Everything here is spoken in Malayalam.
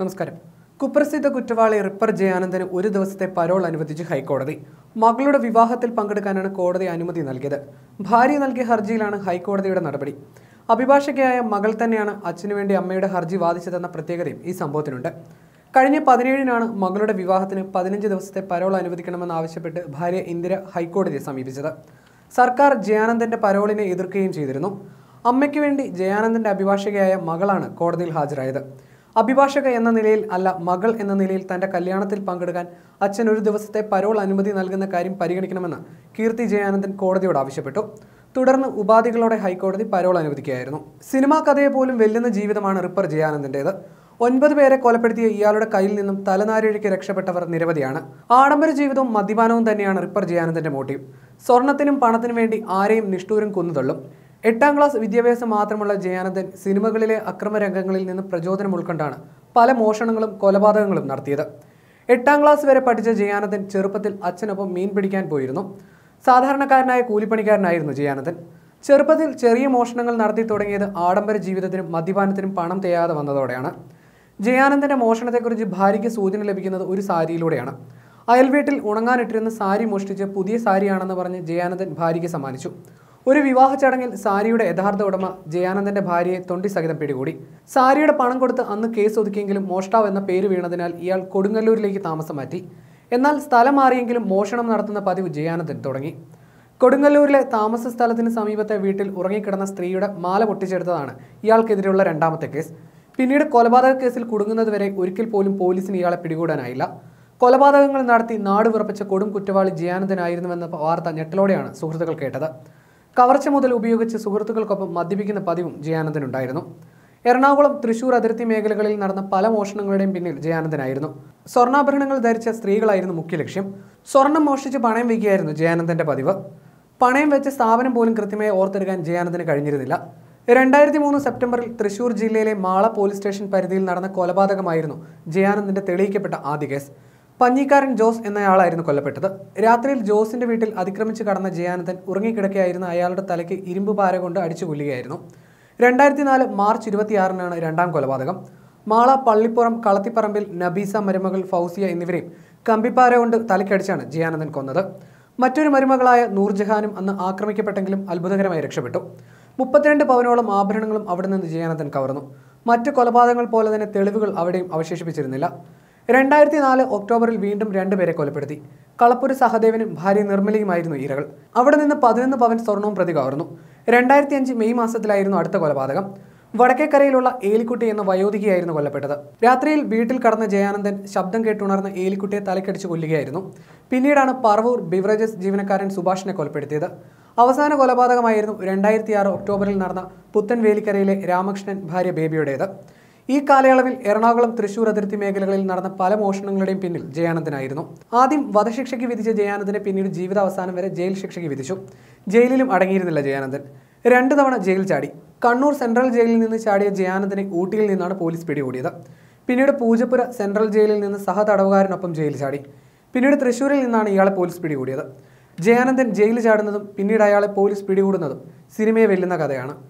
നമസ്കാരം കുപ്രസിദ്ധ കുറ്റവാളി റിപ്പർ ജയാനന്ദന് ഒരു ദിവസത്തെ പരോൾ അനുവദിച്ച് ഹൈക്കോടതി മകളുടെ വിവാഹത്തിൽ പങ്കെടുക്കാനാണ് കോടതി അനുമതി നൽകിയത് ഭാര്യ നൽകിയ ഹർജിയിലാണ് ഹൈക്കോടതിയുടെ നടപടി അഭിഭാഷകയായ മകൾ തന്നെയാണ് അച്ഛനു വേണ്ടി അമ്മയുടെ ഹർജി വാദിച്ചതെന്ന പ്രത്യേകതയും ഈ സംഭവത്തിനുണ്ട് കഴിഞ്ഞ പതിനേഴിനാണ് മകളുടെ വിവാഹത്തിന് പതിനഞ്ച് ദിവസത്തെ പരോൾ അനുവദിക്കണമെന്നാവശ്യപ്പെട്ട് ഭാര്യ ഇന്ദിര ഹൈക്കോടതിയെ സമീപിച്ചത് സർക്കാർ ജയാനന്ദന്റെ പരോളിനെ എതിർക്കുകയും ചെയ്തിരുന്നു അമ്മയ്ക്ക് വേണ്ടി ജയാനന്ദന്റെ അഭിഭാഷകയായ മകളാണ് കോടതിയിൽ ഹാജരായത് അഭിഭാഷക എന്ന നിലയിൽ അല്ല മകൾ എന്ന നിലയിൽ തന്റെ കല്യാണത്തിൽ പങ്കെടുക്കാൻ അച്ഛൻ ഒരു ദിവസത്തെ പരോൾ അനുമതി നൽകുന്ന കാര്യം പരിഗണിക്കണമെന്ന് കീർത്തി ജയാനന്ദൻ കോടതിയോട് ആവശ്യപ്പെട്ടു തുടർന്ന് ഉപാധികളോടെ ഹൈക്കോടതി പരോൾ അനുവദിക്കുകയായിരുന്നു സിനിമാ കഥയെ പോലും വെല്ലുന്ന ജീവിതമാണ് റിപ്പർ ജയാനന്ദൻ്റേത് ഒൻപത് പേരെ കൊലപ്പെടുത്തിയ ഇയാളുടെ കയ്യിൽ നിന്നും തലനാരിഴയ്ക്ക് രക്ഷപ്പെട്ടവർ നിരവധിയാണ് ആഡംബര ജീവിതവും മദ്യപാനവും തന്നെയാണ് റിപ്പർ ജയാനന്ദന്റെ മോട്ടീവ് സ്വർണത്തിനും പണത്തിനും വേണ്ടി ആരെയും നിഷ്ഠൂരം കൊന്നുതള്ളും എട്ടാം ക്ലാസ് വിദ്യാഭ്യാസം മാത്രമുള്ള ജയാനന്ദൻ സിനിമകളിലെ അക്രമരംഗങ്ങളിൽ നിന്ന് പ്രചോദനം ഉൾക്കൊണ്ടാണ് പല മോഷണങ്ങളും കൊലപാതകങ്ങളും നടത്തിയത് എട്ടാം ക്ലാസ് വരെ പഠിച്ച ജയാനന്ദൻ ചെറുപ്പത്തിൽ അച്ഛനൊപ്പം മീൻ പിടിക്കാൻ പോയിരുന്നു സാധാരണക്കാരനായ കൂലിപ്പണിക്കാരനായിരുന്നു ജയാനന്ദൻ ചെറുപ്പത്തിൽ ചെറിയ മോഷണങ്ങൾ നടത്തി തുടങ്ങിയത് ആഡംബര ജീവിതത്തിനും മദ്യപാനത്തിനും പണം തേയാതെ വന്നതോടെയാണ് ജയാനന്ദൻ്റെ മോഷണത്തെക്കുറിച്ച് ഭാര്യയ്ക്ക് സൂചന ലഭിക്കുന്നത് ഒരു സാരിയിലൂടെയാണ് അയൽവീട്ടിൽ ഉണങ്ങാനിട്ടിരുന്ന സാരി മോഷ്ടിച്ച് പുതിയ സാരിയാണെന്ന് പറഞ്ഞ് ജയാനന്ദൻ ഭാര്യയ്ക്ക് സമ്മാനിച്ചു ഒരു വിവാഹ ചടങ്ങിൽ സാരിയുടെ യഥാർത്ഥ ഉടമ ജയാനന്ദന്റെ ഭാര്യയെ തൊണ്ടി സഹിതം പിടികൂടി സാരിയുടെ പണം കൊടുത്ത് അന്ന് കേസ് ഒതുക്കിയെങ്കിലും മോഷ്ടാവ് എന്ന പേര് വീണതിനാൽ ഇയാൾ കൊടുങ്ങല്ലൂരിലേക്ക് താമസം മാറ്റി എന്നാൽ സ്ഥലം മാറിയെങ്കിലും മോഷണം നടത്തുന്ന പതിവ് ജയാനന്ദൻ തുടങ്ങി കൊടുങ്ങല്ലൂരിലെ താമസ സ്ഥലത്തിന് സമീപത്തെ വീട്ടിൽ ഉറങ്ങിക്കിടന്ന സ്ത്രീയുടെ മാല പൊട്ടിച്ചെടുത്തതാണ് ഇയാൾക്കെതിരെയുള്ള രണ്ടാമത്തെ കേസ് പിന്നീട് കൊലപാതക കേസിൽ കുടുങ്ങുന്നതുവരെ ഒരിക്കൽ പോലും പോലീസിന് ഇയാളെ പിടികൂടാനായില്ല കൊലപാതകങ്ങൾ നടത്തി നാട് വിറപ്പിച്ച കൊടും കുറ്റവാളി ജയാനന്ദനായിരുന്നുവെന്ന വാർത്ത ഞെട്ടലോടെയാണ് സുഹൃത്തുക്കൾ കേട്ടത് കവർച്ച മുതൽ ഉപയോഗിച്ച് സുഹൃത്തുക്കൾക്കൊപ്പം മദ്യപിക്കുന്ന പതിവും ജയാനന്ദനുണ്ടായിരുന്നു എറണാകുളം തൃശൂർ അതിർത്തി മേഖലകളിൽ നടന്ന പല മോഷണങ്ങളുടെയും പിന്നിൽ ജയാനന്ദനായിരുന്നു സ്വർണ്ണാഭരണങ്ങൾ ധരിച്ച സ്ത്രീകളായിരുന്നു മുഖ്യ ലക്ഷ്യം സ്വർണം മോഷ്ടിച്ച് പണയം വയ്ക്കുകയായിരുന്നു ജയാനന്ദന്റെ പതിവ് പണയം വെച്ച് സ്ഥാപനം പോലും കൃത്യമായി ഓർത്തെടുക്കാൻ ജയാനന്ദന് കഴിഞ്ഞിരുന്നില്ല രണ്ടായിരത്തി മൂന്ന് സെപ്റ്റംബറിൽ തൃശൂർ ജില്ലയിലെ മാള പോലീസ് സ്റ്റേഷൻ പരിധിയിൽ നടന്ന കൊലപാതകമായിരുന്നു ജയാനന്ദന്റെ തെളിയിക്കപ്പെട്ട ആദ്യ കേസ് പഞ്ഞിക്കാരൻ ജോസ് എന്നയാളായിരുന്നു കൊല്ലപ്പെട്ടത് രാത്രിയിൽ ജോസിന്റെ വീട്ടിൽ അതിക്രമിച്ച് കടന്ന ജയാനന്ദൻ ഉറങ്ങിക്കിടക്കുകയായിരുന്ന അയാളുടെ തലയ്ക്ക് ഇരുമ്പ് പാര കൊണ്ട് അടിച്ചു കൊല്ലുകയായിരുന്നു രണ്ടായിരത്തി നാല് മാർച്ച് ഇരുപത്തിയാറിനാണ് രണ്ടാം കൊലപാതകം മാള പള്ളിപ്പുറം കളത്തിപ്പറമ്പിൽ നബീസ മരുമകൾ ഫൗസിയ എന്നിവരെയും കമ്പിപ്പാര കൊണ്ട് തലയ്ക്കടിച്ചാണ് ജിയാനന്ദൻ കൊന്നത് മറ്റൊരു മരുമകളായ നൂർജഹാനും അന്ന് ആക്രമിക്കപ്പെട്ടെങ്കിലും അത്ഭുതകരമായി രക്ഷപ്പെട്ടു മുപ്പത്തിരണ്ട് പവനോളം ആഭരണങ്ങളും അവിടെ നിന്ന് ജിയാനന്ദൻ കവർന്നു മറ്റ് കൊലപാതകങ്ങൾ പോലെ തന്നെ തെളിവുകൾ അവിടെയും അവശേഷിപ്പിച്ചിരുന്നില്ല രണ്ടായിരത്തി നാല് ഒക്ടോബറിൽ വീണ്ടും രണ്ടുപേരെ കൊലപ്പെടുത്തി കളപ്പൂര് സഹദേവനും ഭാര്യ നിർമ്മലയുമായിരുന്നു ഇരകൾ അവിടെ നിന്ന് പതിനൊന്ന് പവൻ സ്വർണവും പ്രതി കവർന്നു രണ്ടായിരത്തി അഞ്ച് മെയ് മാസത്തിലായിരുന്നു അടുത്ത കൊലപാതകം വടക്കേക്കരയിലുള്ള ഏലിക്കുട്ടി എന്ന വയോധികയായിരുന്നു കൊല്ലപ്പെട്ടത് രാത്രിയിൽ വീട്ടിൽ കടന്ന ജയാനന്ദൻ ശബ്ദം കേട്ടുണർന്ന ഏലിക്കുട്ടിയെ തലക്കടിച്ച് കൊല്ലുകയായിരുന്നു പിന്നീടാണ് പറവൂർ ബിവറേജസ് ജീവനക്കാരൻ സുഭാഷിനെ കൊലപ്പെടുത്തിയത് അവസാന കൊലപാതകമായിരുന്നു രണ്ടായിരത്തിയാറ് ഒക്ടോബറിൽ നടന്ന പുത്തൻവേലിക്കരയിലെ രാമകൃഷ്ണൻ ഭാര്യ ബേബിയുടേത് ഈ കാലയളവിൽ എറണാകുളം തൃശൂർ അതിർത്തി മേഖലകളിൽ നടന്ന പല മോഷണങ്ങളുടെയും പിന്നിൽ ജയാനന്ദനായിരുന്നു ആദ്യം വധശിക്ഷയ്ക്ക് വിധിച്ച ജയാനന്ദനെ പിന്നീട് ജീവിതാവസാനം വരെ ജയിൽ ശിക്ഷയ്ക്ക് വിധിച്ചു ജയിലിലും അടങ്ങിയിരുന്നില്ല ജയാനന്ദൻ രണ്ടു തവണ ജയിൽ ചാടി കണ്ണൂർ സെൻട്രൽ ജയിലിൽ നിന്ന് ചാടിയ ജയാനന്ദനെ ഊട്ടിയിൽ നിന്നാണ് പോലീസ് പിടികൂടിയത് പിന്നീട് പൂജപ്പുര സെൻട്രൽ ജയിലിൽ നിന്ന് സഹതടവുകാരനൊപ്പം ജയിൽ ചാടി പിന്നീട് തൃശൂരിൽ നിന്നാണ് ഇയാളെ പോലീസ് പിടികൂടിയത് ജയാനന്ദൻ ജയിൽ ചാടുന്നതും പിന്നീട് അയാളെ പോലീസ് പിടികൂടുന്നതും സിനിമയെ വെല്ലുന്ന കഥയാണ്